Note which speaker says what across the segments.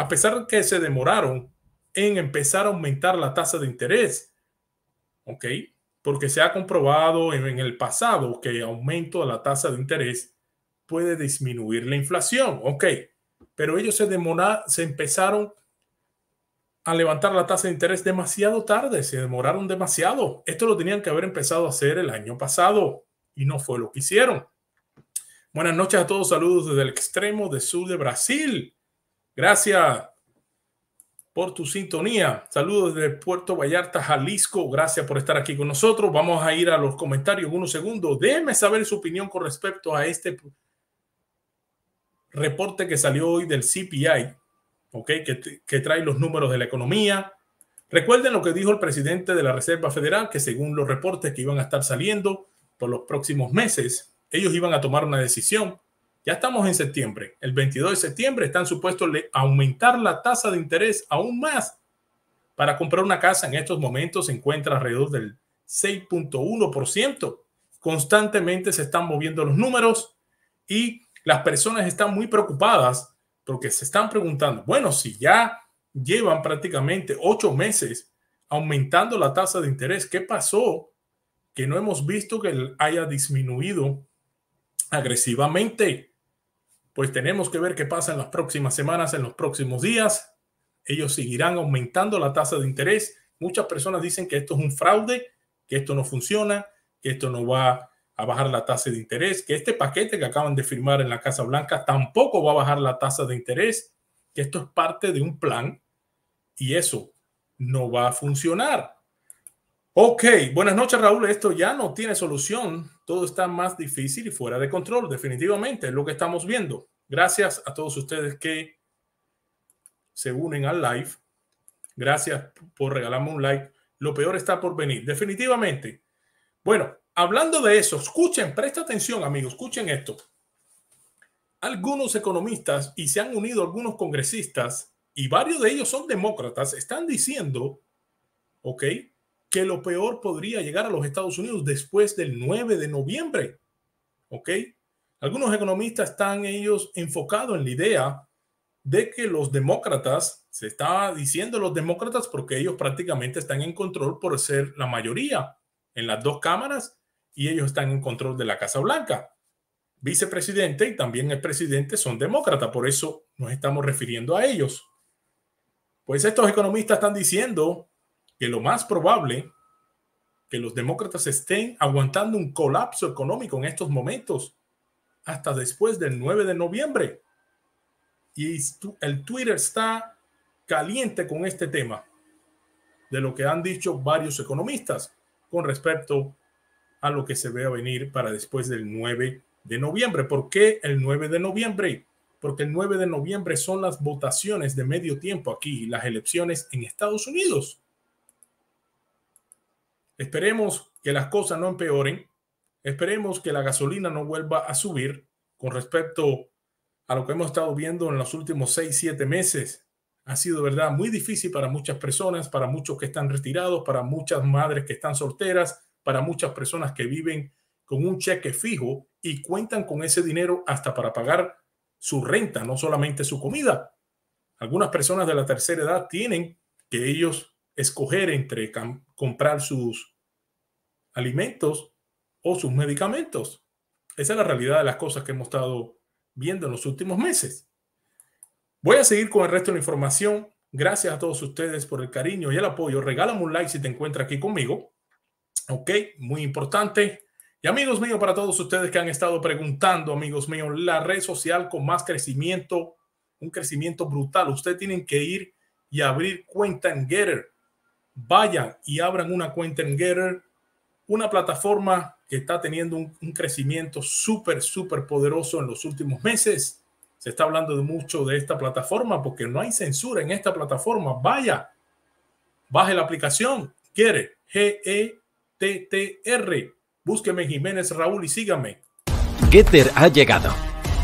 Speaker 1: a pesar de que se demoraron en empezar a aumentar la tasa de interés, ¿ok? Porque se ha comprobado en, el pasado que aumento de la tasa de interés puede disminuir la inflación, ¿ok? Pero ellos se demoraron, se empezaron a levantar la tasa de interés demasiado tarde, se demoraron demasiado. Esto lo tenían que haber empezado a hacer el año pasado y no fue lo que hicieron. Buenas noches a todos, saludos desde el extremo de sur de Brasil. Gracias por tu sintonía. Saludos desde Puerto Vallarta, Jalisco. Gracias por estar aquí con nosotros. Vamos a ir a los comentarios en unos segundos. Déjeme saber su opinión con respecto a este reporte que salió hoy del CPI, ¿ok? Que, que trae los números de la economía. Recuerden lo que dijo el presidente de la Reserva Federal, que según los reportes que iban a estar saliendo por los próximos meses, ellos iban a tomar una decisión ya estamos en septiembre. El 22 de septiembre están supuestos aumentar la tasa de interés aún más. Para comprar una casa en estos momentos se encuentra alrededor del 6.1%. Constantemente se están moviendo los números y las personas están muy preocupadas porque se están preguntando, bueno, si ya llevan prácticamente ocho meses aumentando la tasa de interés, ¿qué pasó? Que no hemos visto que haya disminuido agresivamente pues tenemos que ver qué pasa en las próximas semanas, en los próximos días. Ellos seguirán aumentando la tasa de interés. Muchas personas dicen que esto es un fraude, que esto no funciona, que esto no va a bajar la tasa de interés, que este paquete que acaban de firmar en la Casa Blanca tampoco va a bajar la tasa de interés, que esto es parte de un plan y eso no va a funcionar. Ok, buenas noches Raúl, esto ya no tiene solución, todo está más difícil y fuera de control, definitivamente, es lo que estamos viendo. Gracias a todos ustedes que se unen al live. Gracias por regalarme un like. Lo peor está por venir, definitivamente. Bueno, hablando de eso, escuchen, presta atención, amigos, escuchen esto. Algunos economistas y se han unido algunos congresistas, y varios de ellos son demócratas, están diciendo, ¿ok? Que lo peor podría llegar a los Estados Unidos después del 9 de noviembre, ¿ok? Algunos economistas están ellos enfocados en la idea de que los demócratas, se está diciendo los demócratas porque ellos prácticamente están en control por ser la mayoría en las dos cámaras y ellos están en control de la Casa Blanca. Vicepresidente y también el presidente son demócratas, por eso nos estamos refiriendo a ellos. Pues estos economistas están diciendo que lo más probable que los demócratas estén aguantando un colapso económico en estos momentos hasta después del 9 de noviembre. Y el Twitter está caliente con este tema de lo que han dicho varios economistas con respecto a lo que se ve a venir para después del 9 de noviembre. ¿Por qué el 9 de noviembre? Porque el 9 de noviembre son las votaciones de medio tiempo aquí, las elecciones en Estados Unidos. Esperemos que las cosas no empeoren Esperemos que la gasolina no vuelva a subir con respecto a lo que hemos estado viendo en los últimos seis, siete meses. Ha sido, ¿verdad?, muy difícil para muchas personas, para muchos que están retirados, para muchas madres que están solteras, para muchas personas que viven con un cheque fijo y cuentan con ese dinero hasta para pagar su renta, no solamente su comida. Algunas personas de la tercera edad tienen que ellos escoger entre comprar sus alimentos o sus medicamentos. Esa es la realidad de las cosas que hemos estado viendo en los últimos meses. Voy a seguir con el resto de la información. Gracias a todos ustedes por el cariño y el apoyo. Regálame un like si te encuentras aquí conmigo. Ok, muy importante. Y amigos míos, para todos ustedes que han estado preguntando, amigos míos, la red social con más crecimiento, un crecimiento brutal. Ustedes tienen que ir y abrir cuenta en Getter. Vayan y abran una cuenta en Getter, una plataforma que está teniendo un, crecimiento súper, súper poderoso en los últimos meses. Se está hablando de mucho de esta plataforma porque no hay censura en esta plataforma. Vaya, baje la aplicación, quiere G-E-T-T-R. Búsqueme Jiménez Raúl y sígame. Getter ha llegado.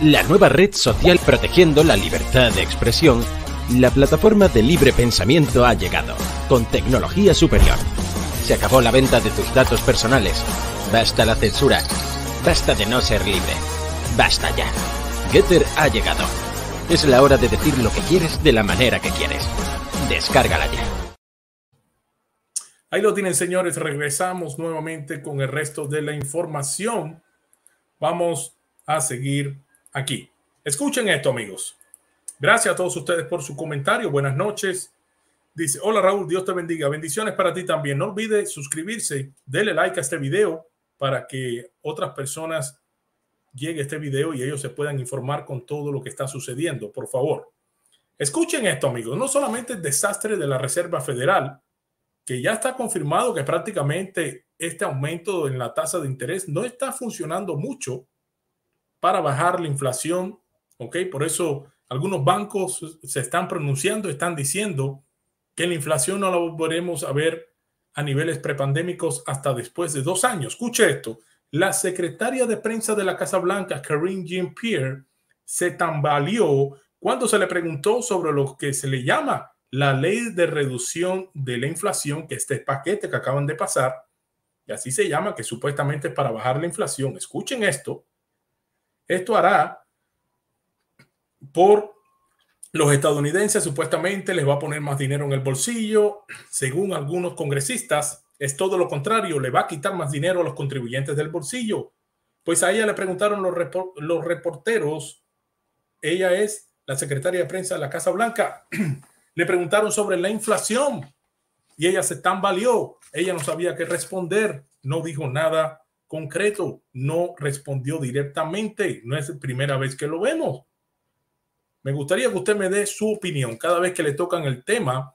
Speaker 1: La nueva red social protegiendo la libertad de expresión, la plataforma de libre pensamiento ha llegado, con tecnología superior. Se acabó la venta de tus datos personales Basta la censura. Basta de no ser libre. Basta ya. Getter ha llegado. Es la hora de decir lo que quieres de la manera que quieres. Descárgala ya. Ahí lo tienen, señores. Regresamos nuevamente con el resto de la información. Vamos a seguir aquí. Escuchen esto, amigos. Gracias a todos ustedes por su comentario. Buenas noches. Dice, hola Raúl, Dios te bendiga. Bendiciones para ti también. No olvide suscribirse, dele like a este video para que otras personas llegue este video y ellos se puedan informar con todo lo que está sucediendo, por favor. Escuchen esto, amigos. No solamente el desastre de la Reserva Federal, que ya está confirmado que prácticamente este aumento en la tasa de interés no está funcionando mucho para bajar la inflación, ¿ok? Por eso algunos bancos se están pronunciando, están diciendo que la inflación no la volveremos a ver a niveles prepandémicos hasta después de dos años. Escuche esto. La secretaria de prensa de la Casa Blanca, Karine Jean-Pierre, se tambaleó cuando se le preguntó sobre lo que se le llama la ley de reducción de la inflación, que este paquete que acaban de pasar, y así se llama, que supuestamente es para bajar la inflación. Escuchen esto. Esto hará por los estadounidenses supuestamente les va a poner más dinero en el bolsillo. Según algunos congresistas, es todo lo contrario, le va a quitar más dinero a los contribuyentes del bolsillo. Pues a ella le preguntaron los, reporteros, ella es la secretaria de prensa de la Casa Blanca, le preguntaron sobre la inflación y ella se tambaleó, ella no sabía qué responder, no dijo nada concreto, no respondió directamente, no es la primera vez que lo vemos. Me gustaría que usted me dé su opinión cada vez que le tocan el tema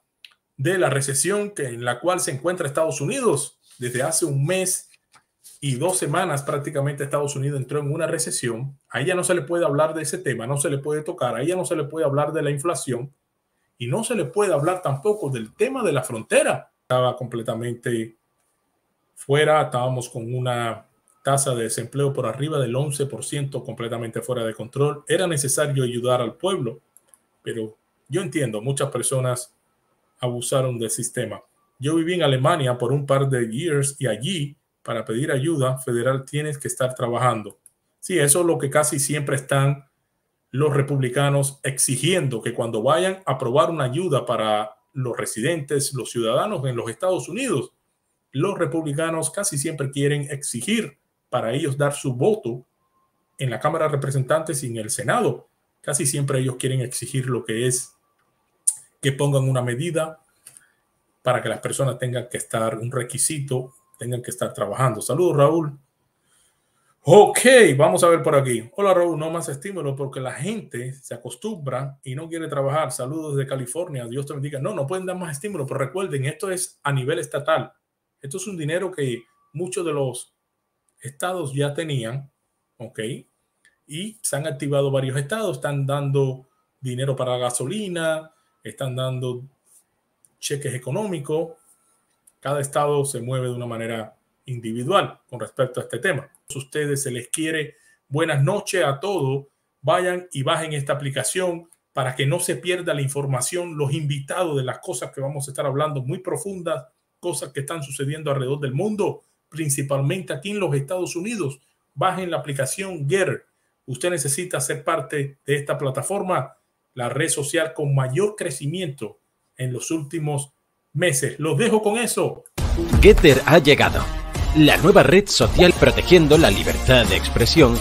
Speaker 1: de la recesión que, en la cual se encuentra Estados Unidos. Desde hace un mes y dos semanas prácticamente Estados Unidos entró en una recesión. A ella no se le puede hablar de ese tema, no se le puede tocar, a ella no se le puede hablar de la inflación y no se le puede hablar tampoco del tema de la frontera. Estaba completamente fuera, estábamos con una tasa de desempleo por arriba del 11% completamente fuera de control. Era necesario ayudar al pueblo, pero yo entiendo, muchas personas abusaron del sistema. Yo viví en Alemania por un par de years y allí, para pedir ayuda federal, tienes que estar trabajando. Sí, eso es lo que casi siempre están los republicanos exigiendo, que cuando vayan a aprobar una ayuda para los residentes, los ciudadanos en los Estados Unidos, los republicanos casi siempre quieren exigir para ellos dar su voto en la Cámara de Representantes y en el Senado. Casi siempre ellos quieren exigir lo que es que pongan una medida para que las personas tengan que estar, un requisito, tengan que estar trabajando. Saludos, Raúl. Ok, vamos a ver por aquí. Hola, Raúl, no más estímulo porque la gente se acostumbra y no quiere trabajar. Saludos de California, Dios te bendiga. No, no pueden dar más estímulo, pero recuerden, esto es a nivel estatal. Esto es un dinero que muchos de los estados ya tenían, ¿ok? Y se han activado varios estados, están dando dinero para gasolina, están dando cheques económicos. Cada estado se mueve de una manera individual con respecto a este tema. Si ustedes se les quiere buenas noches a todos. Vayan y bajen esta aplicación para que no se pierda la información, los invitados de las cosas que vamos a estar hablando muy profundas, cosas que están sucediendo alrededor del mundo principalmente aquí en los Estados Unidos. Bajen la aplicación Getter. Usted necesita ser parte de esta plataforma, la red social con mayor crecimiento en los últimos meses. Los dejo con eso. Getter ha llegado. La nueva red social protegiendo la libertad de expresión,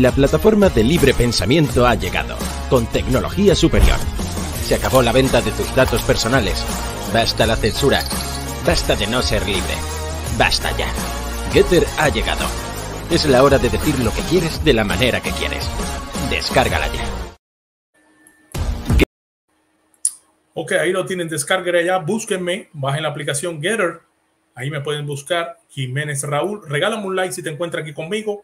Speaker 1: la plataforma de libre pensamiento ha llegado, con tecnología superior. Se acabó la venta de tus datos personales. Basta la censura. Basta de no ser libre. Basta ya. Getter ha llegado. Es la hora de decir lo que quieres de la manera que quieres. Descárgala ya. Ok, ahí lo tienen, descárgala ya, búsquenme, bajen la aplicación Getter, ahí me pueden buscar, Jiménez Raúl, regálame un like si te encuentras aquí conmigo,